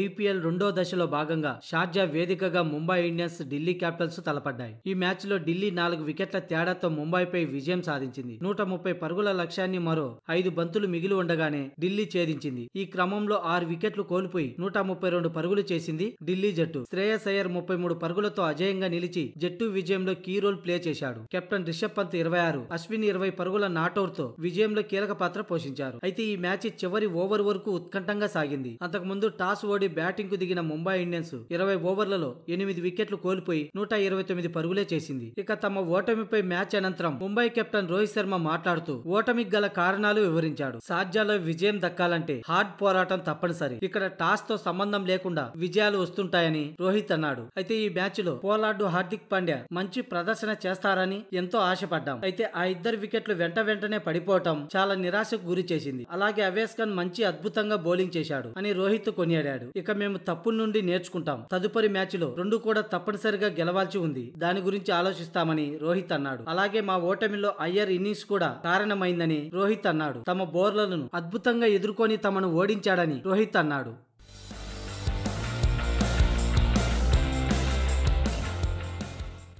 IPL రెండో దశలో భాగంగా షార్జా వేదికగా ముంబై ఇండియన్స్ ఢిల్లీ క్యాపిటల్స్ తలపడ్డాయి ఈ మ్యాచ్ లో ఢిల్లీ నాలుగు వికెట్ల తేడాతో ముంబైపై విజయం సాధించింది నూట ముప్పై పరుగుల లక్ష్యాన్ని మరో ఐదు బంతులు మిగిలి ఉండగానే ఢిల్లీ ఛేదించింది ఈ క్రమంలో ఆరు వికెట్లు కోల్పోయి నూట ముప్పై రెండు పరుగులు చేసింది ఢిల్లీ జట్టు శ్రేయస్ అయ్యర్ ముప్పై మూడు పరుగులతో అజయంగా నిలిచి జట్టు విజయంలో కీ రోల్ ప్లే చేశాడు కెప్టెన్ రిషబ్ పంత్ ఇరవై ఆరు అశ్విన్ ఇరవై పరుగుల నాటౌట్ తో విజయంలో కీలక పాత్ర పోషించారు అయితే ఈ మ్యాచ్ చివరి ఓవర్ వరకు ఉత్కంఠంగా సాగింది అంతకుముందు టాస్ ఓడి బ్యాటింగ్ కు దిగిన ముంబై ఇండియన్స్ ఇరవై ఓవర్లలో ఎనిమిది వికెట్లు కోల్పోయి నూట ఇరవై తొమ్మిది పరుగులే చేసింది ఇక తమ ఓటమిపై మ్యాచ్ అనంతరం ముంబై కెప్టెన్ రోహిత్ శర్మ మాట్లాడుతూ ఓటమికి గల కారణాలు వివరించాడు సాధ్యాలో విజయం దక్కాలంటే హార్డ్ పోరాటం తప్పనిసరి ఇక్కడ టాస్ తో సంబంధం లేకుండా విజయాలు వస్తుంటాయని రోహిత్ అన్నాడు అయితే ఈ మ్యాచ్ లో పోలార్డు హార్దిక్ పాండ్యా మంచి ప్రదర్శన చేస్తారని ఎంతో ఆశపడ్డాం అయితే ఆ ఇద్దరు వికెట్లు వెంట వెంటనే పడిపోవటం చాలా నిరాశకు గురి చేసింది అలాగే అవేస్ ఖాన్ మంచి అద్భుతంగా బౌలింగ్ చేశాడు అని రోహిత్ కొనియాడాడు ఇక మేము తప్పు నుండి నేర్చుకుంటాం తదుపరి మ్యాచ్లో రెండు కూడా తప్పనిసరిగా గెలవాల్సి ఉంది దాని గురించి ఆలోచిస్తామని రోహిత్ అన్నాడు అలాగే మా ఓటమిలో అయ్యర్ ఇన్నింగ్స్ కూడా కారణమైందని రోహిత్ అన్నాడు తమ బోర్లను అద్భుతంగా ఎదుర్కొని తమను ఓడించాడని రోహిత్ అన్నాడు